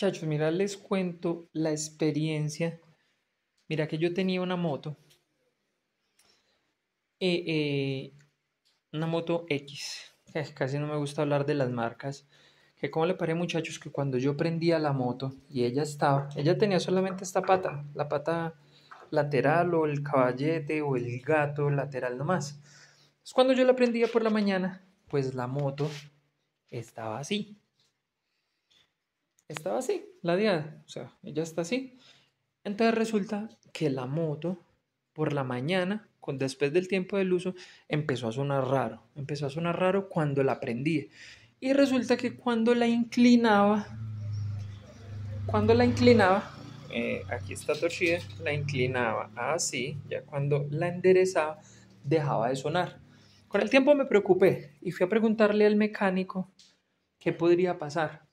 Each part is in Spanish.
Muchachos, mira, les cuento la experiencia. Mira que yo tenía una moto. Eh, eh, una moto X. casi no me gusta hablar de las marcas. Que como le paré, muchachos, que cuando yo prendía la moto y ella estaba, ella tenía solamente esta pata, la pata lateral o el caballete o el gato lateral nomás. Es cuando yo la prendía por la mañana, pues la moto estaba así estaba así, la diada, o sea, ella está así. Entonces resulta que la moto, por la mañana, con, después del tiempo del uso, empezó a sonar raro, empezó a sonar raro cuando la prendí. Y resulta que cuando la inclinaba, cuando la inclinaba, eh, aquí está torcida, la inclinaba así, ya cuando la enderezaba, dejaba de sonar. Con el tiempo me preocupé y fui a preguntarle al mecánico qué podría pasar,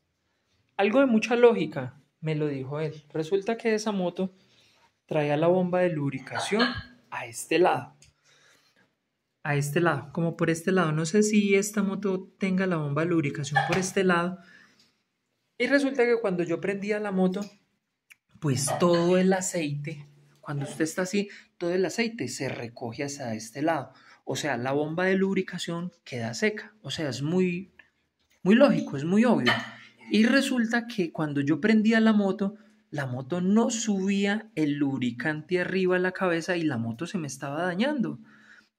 algo de mucha lógica, me lo dijo él. Resulta que esa moto traía la bomba de lubricación a este lado. A este lado, como por este lado. No sé si esta moto tenga la bomba de lubricación por este lado. Y resulta que cuando yo prendía la moto, pues todo el aceite, cuando usted está así, todo el aceite se recoge hacia este lado. O sea, la bomba de lubricación queda seca. O sea, es muy, muy lógico, es muy obvio. Y resulta que cuando yo prendía la moto, la moto no subía el lubricante arriba a la cabeza y la moto se me estaba dañando.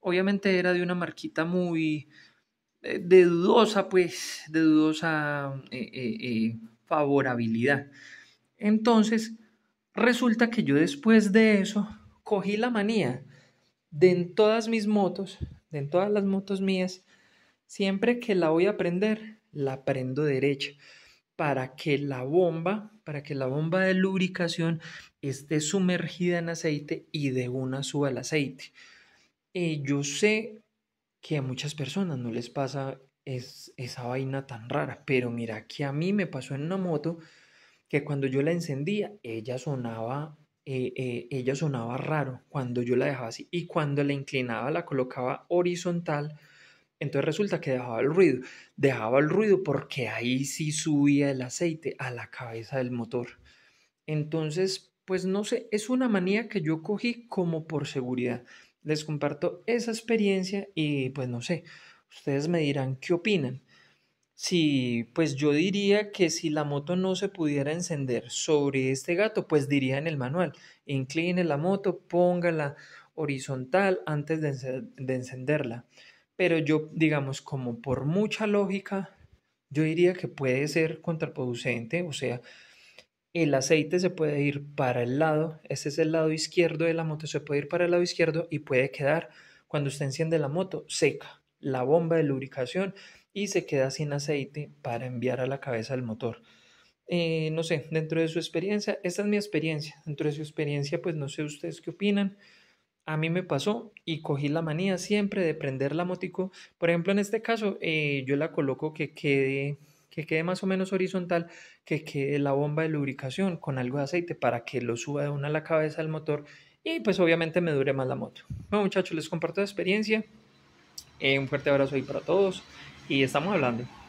Obviamente era de una marquita muy eh, de dudosa, pues, de dudosa eh, eh, eh, favorabilidad. Entonces, resulta que yo después de eso cogí la manía de en todas mis motos, de en todas las motos mías, siempre que la voy a prender, la prendo derecha para que la bomba, para que la bomba de lubricación esté sumergida en aceite y de una suba el aceite. Eh, yo sé que a muchas personas no les pasa es, esa vaina tan rara, pero mira que a mí me pasó en una moto que cuando yo la encendía, ella sonaba, eh, eh ella sonaba raro cuando yo la dejaba así y cuando la inclinaba, la colocaba horizontal entonces resulta que dejaba el ruido, dejaba el ruido porque ahí sí subía el aceite a la cabeza del motor. Entonces, pues no sé, es una manía que yo cogí como por seguridad. Les comparto esa experiencia y pues no sé, ustedes me dirán qué opinan. Si, pues yo diría que si la moto no se pudiera encender sobre este gato, pues diría en el manual, incline la moto, póngala horizontal antes de, de encenderla. Pero yo, digamos, como por mucha lógica, yo diría que puede ser contraproducente, o sea, el aceite se puede ir para el lado, este es el lado izquierdo de la moto, se puede ir para el lado izquierdo y puede quedar, cuando usted enciende la moto, seca la bomba de lubricación y se queda sin aceite para enviar a la cabeza del motor. Eh, no sé, dentro de su experiencia, esta es mi experiencia, dentro de su experiencia, pues no sé ustedes qué opinan a mí me pasó y cogí la manía siempre de prender la motico. Por ejemplo, en este caso, eh, yo la coloco que quede, que quede más o menos horizontal, que quede la bomba de lubricación con algo de aceite para que lo suba de una a la cabeza del motor y pues obviamente me dure más la moto. Bueno, muchachos, les comparto la experiencia. Eh, un fuerte abrazo ahí para todos y estamos hablando.